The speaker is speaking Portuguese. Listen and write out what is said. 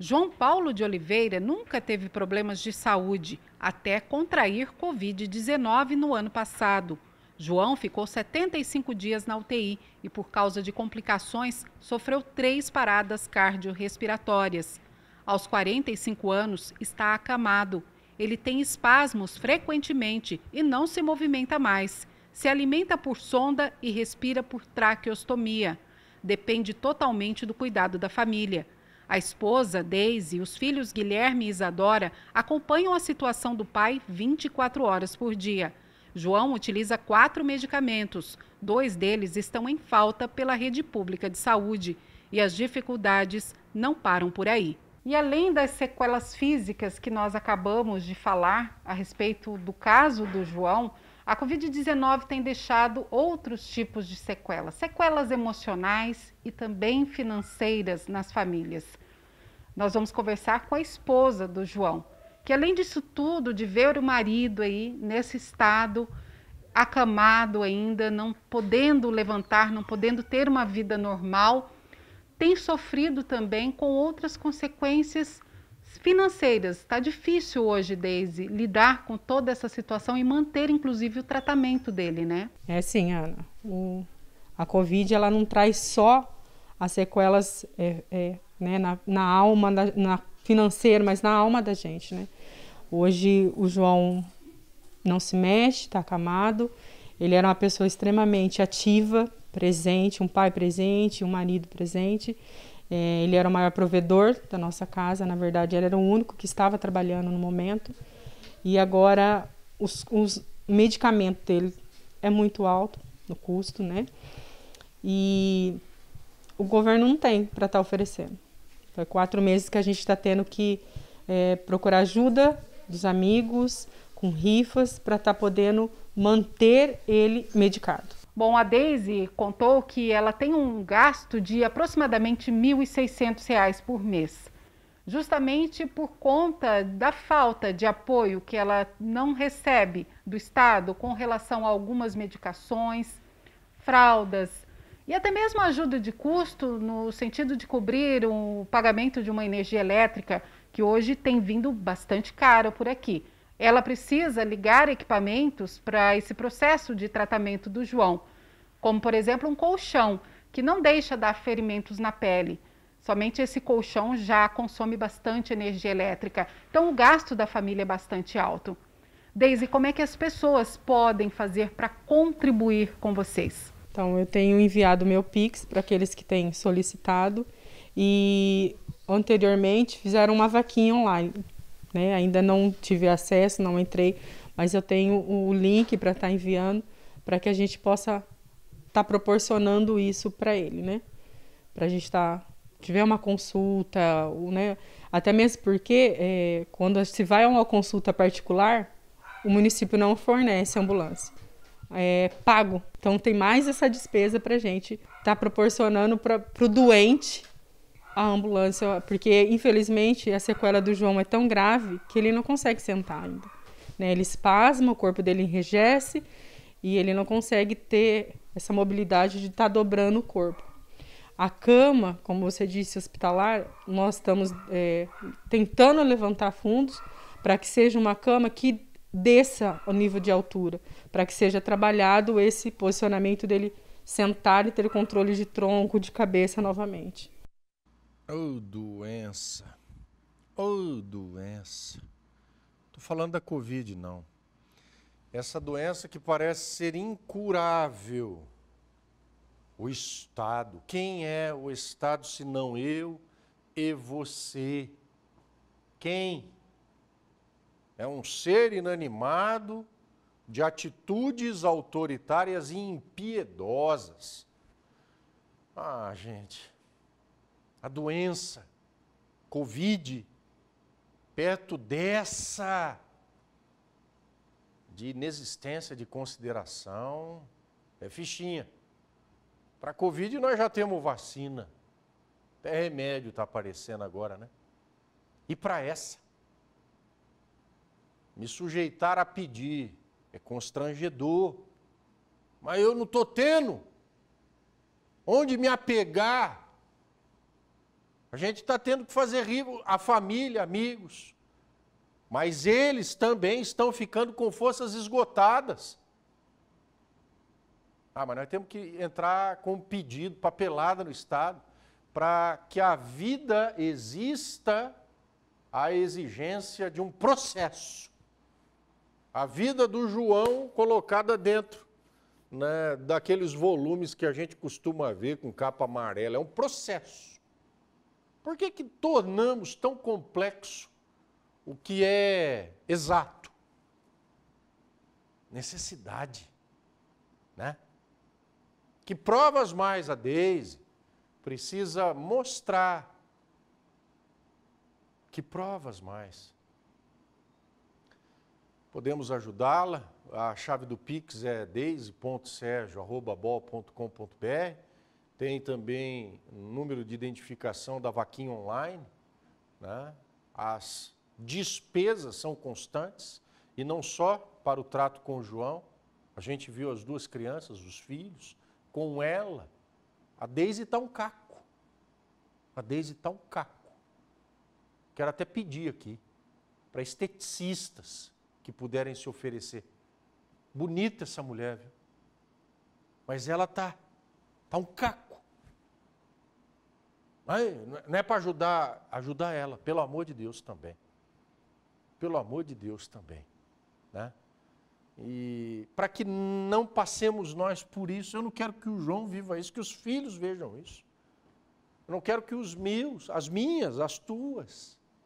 João Paulo de Oliveira nunca teve problemas de saúde, até contrair Covid-19 no ano passado. João ficou 75 dias na UTI e, por causa de complicações, sofreu três paradas cardiorrespiratórias. Aos 45 anos, está acamado. Ele tem espasmos frequentemente e não se movimenta mais. Se alimenta por sonda e respira por traqueostomia. Depende totalmente do cuidado da família. A esposa, Daisy, e os filhos Guilherme e Isadora acompanham a situação do pai 24 horas por dia. João utiliza quatro medicamentos. Dois deles estão em falta pela rede pública de saúde. E as dificuldades não param por aí. E além das sequelas físicas que nós acabamos de falar a respeito do caso do João, a Covid-19 tem deixado outros tipos de sequelas, sequelas emocionais e também financeiras nas famílias. Nós vamos conversar com a esposa do João, que além disso tudo, de ver o marido aí nesse estado acamado ainda, não podendo levantar, não podendo ter uma vida normal, tem sofrido também com outras consequências financeiras. Está difícil hoje, Daisy, lidar com toda essa situação e manter, inclusive, o tratamento dele, né? É sim, Ana. O, a Covid ela não traz só as sequelas é, é, né, na, na alma, na, na financeira, mas na alma da gente, né? Hoje o João não se mexe, está acamado. Ele era uma pessoa extremamente ativa, presente, um pai presente, um marido presente. É, ele era o maior provedor da nossa casa, na verdade, ele era o único que estava trabalhando no momento. E agora os, os medicamentos dele é muito alto no custo, né? E o governo não tem para estar tá oferecendo. Foi quatro meses que a gente está tendo que é, procurar ajuda dos amigos, com rifas, para estar tá podendo manter ele medicado. Bom, a Daisy contou que ela tem um gasto de aproximadamente R$ 1.600 por mês, justamente por conta da falta de apoio que ela não recebe do Estado com relação a algumas medicações, fraldas e até mesmo ajuda de custo no sentido de cobrir o pagamento de uma energia elétrica que hoje tem vindo bastante cara por aqui ela precisa ligar equipamentos para esse processo de tratamento do João, como por exemplo um colchão que não deixa dar ferimentos na pele. Somente esse colchão já consome bastante energia elétrica, então o gasto da família é bastante alto. Deise, como é que as pessoas podem fazer para contribuir com vocês? Então, eu tenho enviado meu Pix para aqueles que têm solicitado e anteriormente fizeram uma vaquinha online. Né? Ainda não tive acesso, não entrei, mas eu tenho o link para estar tá enviando para que a gente possa estar tá proporcionando isso para ele, né? Para a gente estar tá, tiver uma consulta, né? Até mesmo porque é, quando se vai a uma consulta particular, o município não fornece ambulância. É pago. Então tem mais essa despesa para a gente estar tá proporcionando para o doente a ambulância, porque infelizmente a sequela do João é tão grave que ele não consegue sentar ainda. Né? Ele espasma, o corpo dele enrijece e ele não consegue ter essa mobilidade de estar tá dobrando o corpo. A cama, como você disse, hospitalar, nós estamos é, tentando levantar fundos para que seja uma cama que desça o nível de altura, para que seja trabalhado esse posicionamento dele sentar e ter controle de tronco, de cabeça novamente. Ô oh, doença, ô oh, doença. Tô falando da Covid, não. Essa doença que parece ser incurável. O Estado. Quem é o Estado se não eu e você? Quem? É um ser inanimado de atitudes autoritárias e impiedosas. Ah, gente a doença, Covid, perto dessa de inexistência de consideração, é fichinha. Para Covid nós já temos vacina. Até remédio está aparecendo agora, né? E para essa? Me sujeitar a pedir é constrangedor. Mas eu não estou tendo. Onde me apegar a gente está tendo que fazer rir a família, amigos. Mas eles também estão ficando com forças esgotadas. Ah, mas nós temos que entrar com um pedido, papelada no Estado, para que a vida exista a exigência de um processo. A vida do João colocada dentro né, daqueles volumes que a gente costuma ver com capa amarela. É um processo. Por que, que tornamos tão complexo o que é exato? Necessidade. Né? Que provas mais a Deise precisa mostrar? Que provas mais? Podemos ajudá-la. A chave do Pix é deise.sergio.bol.com.br tem também número de identificação da vaquinha online, né? as despesas são constantes, e não só para o trato com o João, a gente viu as duas crianças, os filhos, com ela, a Deise está um caco, a Deise está um caco. Quero até pedir aqui para esteticistas que puderem se oferecer. Bonita essa mulher, viu? Mas ela tá, tá um caco. Aí, não é, é para ajudar, ajudar ela, pelo amor de Deus também. Pelo amor de Deus também. Né? E para que não passemos nós por isso, eu não quero que o João viva isso, que os filhos vejam isso. Eu não quero que os meus, as minhas, as tuas,